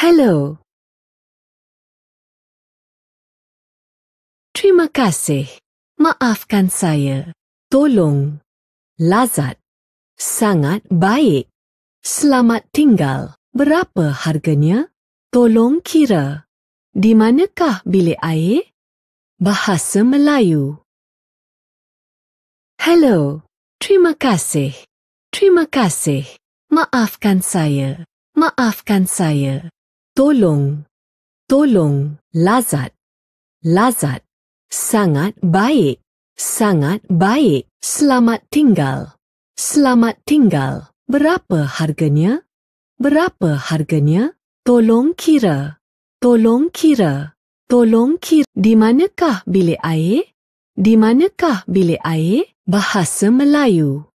Hello. Terima kasih. Maafkan saya. Tolong. Lazat. Sangat baik. Selamat tinggal. Berapa harganya? Tolong kira. Di manakah bilik air? Bahasa Melayu. Hello. Terima kasih. Terima kasih. Maafkan saya. Maafkan saya tolong, tolong, lazat, lazat, sangat baik, sangat baik, selamat tinggal, selamat tinggal, berapa harganya, berapa harganya, tolong kira, tolong kira, tolong kira, di manakah bilik air, di manakah bilik air, bahasa Melayu.